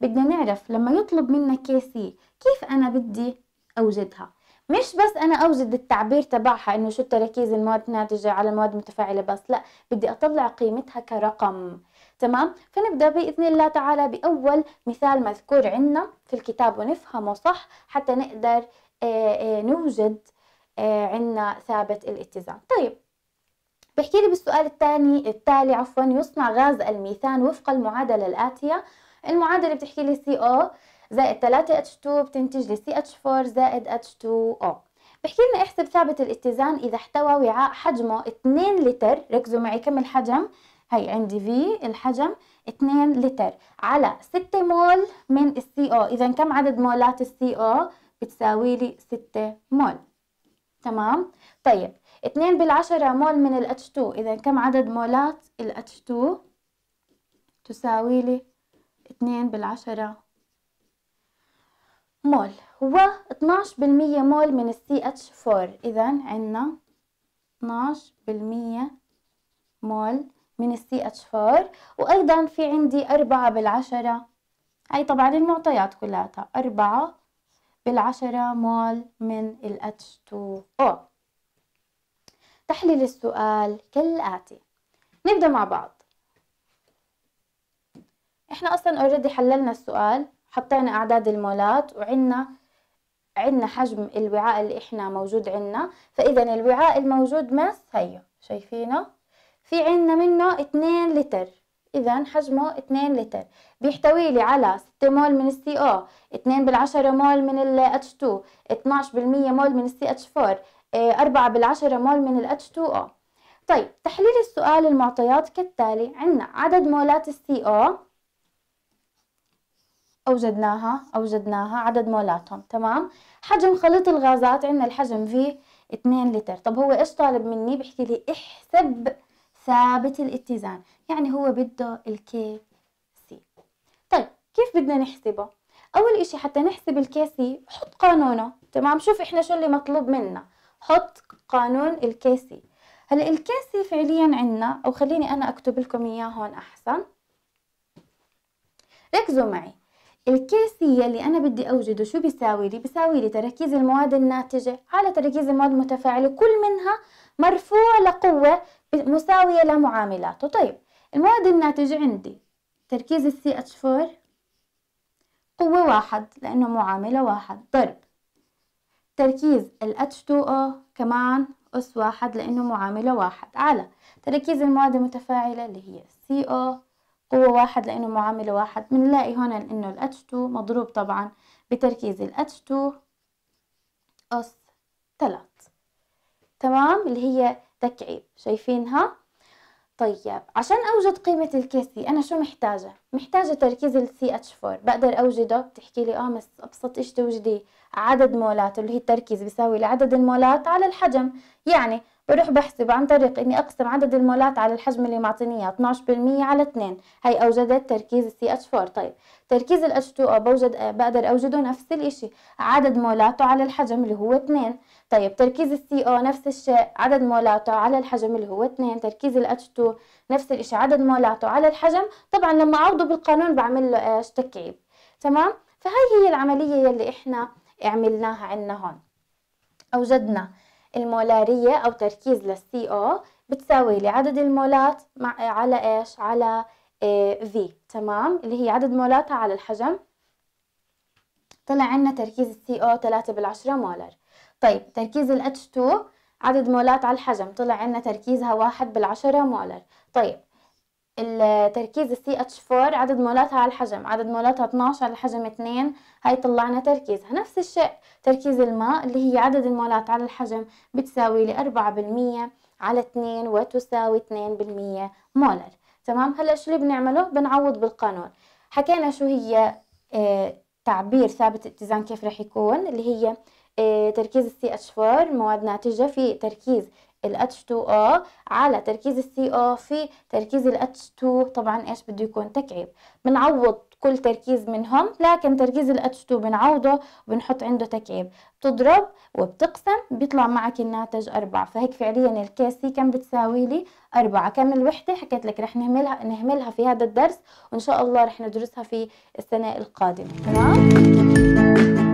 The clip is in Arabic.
بدنا نعرف لما يطلب منا كيسي كيف أنا بدي أوجدها مش بس أنا أوجد التعبير تبعها إنه شو التركيز المواد الناتجة على المواد المتفاعلة بس لا بدي أطلع قيمتها كرقم تمام فنبدأ بإذن الله تعالى بأول مثال مذكور عنا في الكتاب ونفهمه صح حتى نقدر آه، آه، نوجد آه، عنا ثابت الاتزان طيب بحكي لي بالسؤال الثاني التالي عفوا يصنع غاز الميثان وفق المعادلة الآتية المعادلة بتحكي لي سي او زائد 3 اتش 2 بتنتج لي سي اتش 4 زائد اتش 2 او بحكي لنا احسب ثابت الاتزان اذا احتوى وعاء حجمه 2 لتر ركزوا معي كم الحجم هي عندي في الحجم 2 لتر على 6 مول من السي او اذا كم عدد مولات السي او بتساوي لي 6 مول تمام طيب 2 بالعشرة مول من ال H2 إذا كم عدد مولات ال H2 تساوي لي 2 بالعشرة مول و 12% مول من ال CH4 إذا عنا 12% مول من ال CH4 وأيضا في عندي 4 بالعشرة هاي طبعا المعطيات كلها 4 طيب، بالعشرة مول من ال H2O تحليل السؤال كالآتي نبدأ مع بعض احنا اصلا اوريدي حللنا السؤال حطينا اعداد المولات وعنا عندنا حجم الوعاء اللي احنا موجود عنا فاذا الوعاء الموجود مس هيو شايفينه في عنا منه 2 لتر اذا حجمه 2 لتر بيحتوي لي على 6 مول من السي او 2 بالعشرة مول من ال H2 12% مول من السي H4 آه، أربعة بالعشرة مول من ال H2O طيب تحليل السؤال المعطيات كالتالي عندنا عدد مولات السي او أوجدناها أوجدناها عدد مولاتهم تمام حجم خليط الغازات عندنا الحجم في 2 لتر طب هو إيش طالب مني بحكي لي احسب ثابت الاتزان يعني هو بده الكي سي طيب كيف بدنا نحسبه أول إشي حتى نحسب الكي سي حط قانونه تمام شوف إحنا شو اللي مطلوب منا حط قانون الكيسي هلا الكيسي فعليا عندنا او خليني انا اكتب لكم اياه هون احسن ركزوا معي الكيسي يلي انا بدي اوجده شو بيساوي لي بيساوي لي تركيز المواد الناتجه على تركيز المواد المتفاعله كل منها مرفوع لقوه مساويه لمعاملاته طيب المواد الناتجه عندي تركيز ال ch 4 قوه واحد لانه معامله واحد ضرب طيب، تركيز ال H2O كمان أس واحد لأنه معاملة واحد على تركيز المواد المتفاعلة اللي هي CO قوة واحد لأنه معاملة واحد بنلاقي هنا إنه ال H2 مضروب طبعا بتركيز ال H2 أس 3 تمام اللي هي تكعيب شايفينها طيب عشان أوجد قيمة الكيسي أنا شو محتاجة؟ محتاجة تركيز ال CH4 بقدر أوجده بتحكي لي آه بس أبسط إشي توجدي عدد مولات اللي هي التركيز بيساوي لعدد المولات على الحجم يعني بروح بحسب عن طريق اني اقسم عدد المولات على الحجم اللي معطيني اياه 12% على 2 هي اوجدت تركيز السي اتش 4 طيب تركيز الاتش H2O بوجد بقدر اوجده نفس الاشي عدد مولاته على الحجم اللي هو 2 طيب تركيز السي او نفس الشيء عدد مولاته على الحجم اللي هو 2 تركيز الاتش H2 نفس الاشي عدد مولاته على الحجم طبعا لما اعوضه بالقانون بعمل له ايش تكعيب تمام فهي هي العملية يلي احنا عملناها عنا هون اوجدنا المولارية أو تركيز للسي او بتساوي لي عدد المولات مع على إيش؟ على في آه، تمام اللي هي عدد مولاتها على الحجم طلع عنا تركيز السي او تلاتة بالعشرة مولر طيب تركيز الـ H2 عدد مولات على الحجم طلع عنا تركيزها واحد بالعشرة مولر طيب التركيز السي اتش 4 عدد مولاتها على الحجم عدد مولاتها 12 على الحجم 2 هاي طلعنا تركيزها نفس الشيء تركيز الماء اللي هي عدد المولات على الحجم بتساوي ل 4% على 2 وتساوي 2% مولر تمام هلا شو اللي بنعمله بنعوض بالقانون حكينا شو هي آه، تعبير ثابت الاتزان كيف رح يكون اللي هي آه، تركيز السي اتش 4 مواد ناتجه في تركيز ال H2O على تركيز ال CO في تركيز ال H2 طبعا ايش بده يكون تكعيب بنعوض كل تركيز منهم لكن تركيز ال H2 بنعوضه وبنحط عنده تكعيب بتضرب وبتقسم بيطلع معك الناتج أربعة فهيك فعليا الكاسي كم بتساوي لي أربعة كم الوحدة حكيت لك رح نهملها نهملها في هذا الدرس وإن شاء الله رح ندرسها في السنة القادمة تمام